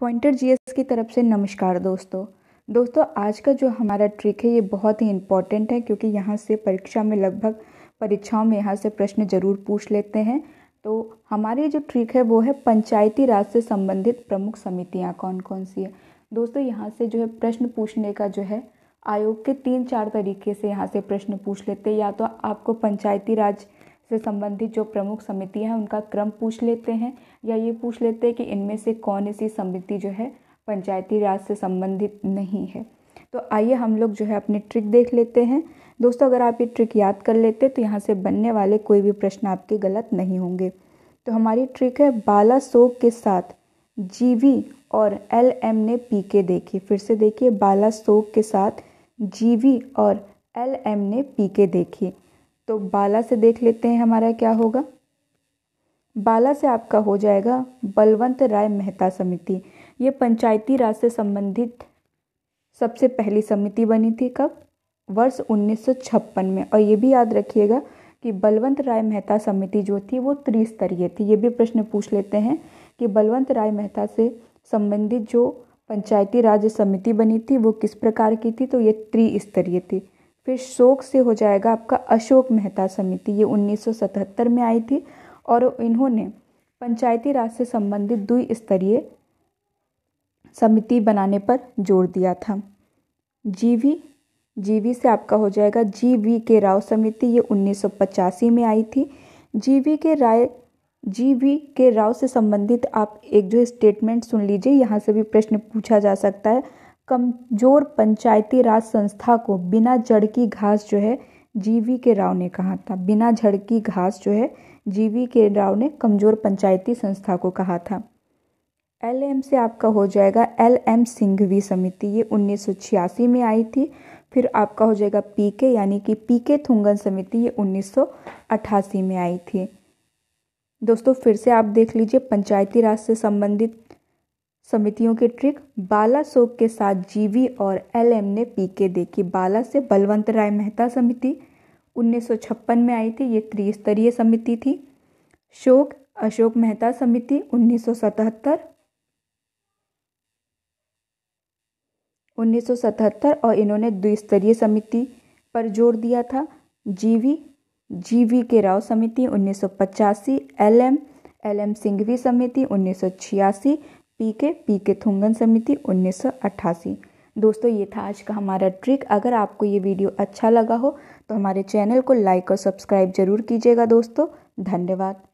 pointer GS की तरफ से नमस्कार दोस्तों दोस्तों आज का जो हमारा ट्रिक है ये बहुत ही इम्पॉर्टेंट है क्योंकि यहाँ से परीक्षा में लगभग परीक्षाओं में यहाँ से प्रश्न जरूर पूछ लेते हैं तो हमारी जो ट्रिक है वो है पंचायती राज से संबंधित प्रमुख समितियाँ कौन कौन सी है दोस्तों यहाँ से जो है प्रश्न पूछने का जो है आयोग के तीन चार तरीके से यहाँ से प्रश्न पूछ लेते हैं या तो आपको पंचायती राज से संबंधित जो प्रमुख समितियाँ हैं उनका क्रम पूछ लेते हैं या ये पूछ लेते हैं कि इनमें से कौन सी समिति जो है पंचायती राज से संबंधित नहीं है तो आइए हम लोग जो है अपनी ट्रिक देख लेते हैं दोस्तों अगर आप ये ट्रिक याद कर लेते तो यहाँ से बनने वाले कोई भी प्रश्न आपके गलत नहीं होंगे तो हमारी ट्रिक है बाला सोग के साथ जीवी और एल एम ने पी के देखी फिर से देखिए बाला सोग के साथ जीवी और एल एम ने पी के देखी तो बाला से देख लेते हैं हमारा क्या होगा बाला से आपका हो जाएगा बलवंत राय मेहता समिति ये पंचायती राज से संबंधित सबसे पहली समिति बनी थी कब वर्ष 1956 में और ये भी याद रखिएगा कि बलवंत राय मेहता समिति जो थी वो त्रिस्तरीय थी ये भी प्रश्न पूछ लेते हैं कि बलवंत राय मेहता से संबंधित जो पंचायती राज समिति बनी थी वो किस प्रकार की थी तो ये त्रिस्तरीय थी फिर शोक से हो जाएगा आपका अशोक मेहता समिति ये 1977 में आई थी और इन्होंने पंचायती राज से संबंधित द्विस्तरीय समिति बनाने पर जोर दिया था जीवी जीवी से आपका हो जाएगा जी वी के राव समिति ये 1985 में आई थी जी वी के राय जी वी के राव से संबंधित आप एक जो स्टेटमेंट सुन लीजिए यहाँ से भी प्रश्न पूछा जा सकता है कमजोर पंचायती राज संस्था को बिना जड़ की घास जो है जीवी के राव ने कहा था बिना जड़ की घास जो है जीवी के राव ने कमजोर पंचायती संस्था को कहा था एल एम से आपका हो जाएगा एल एम सिंघवी समिति ये उन्नीस सौ छियासी में आई थी फिर आपका हो जाएगा पी के यानी कि पी के थुंगन समिति ये उन्नीस सौ अट्ठासी में आई थी दोस्तों फिर से आप देख लीजिए पंचायती राज से संबंधित समितियों के ट्रिक बाला सोक के साथ जीवी और एलएम ने पीके देखी बाला से बलवंत राय मेहता समिति 1956 में आई थी ये त्रिस्तरीय समिति थी शोक अशोक मेहता समिति 1977 1977 और इन्होंने द्विस्तरीय समिति पर जोर दिया था जीवी जीवी के राव समिति 1985 एलएम एलएम सिंघवी समिति 1986 पी के पी के थुंगन समिति उन्नीस दोस्तों ये था आज का हमारा ट्रिक अगर आपको ये वीडियो अच्छा लगा हो तो हमारे चैनल को लाइक और सब्सक्राइब जरूर कीजिएगा दोस्तों धन्यवाद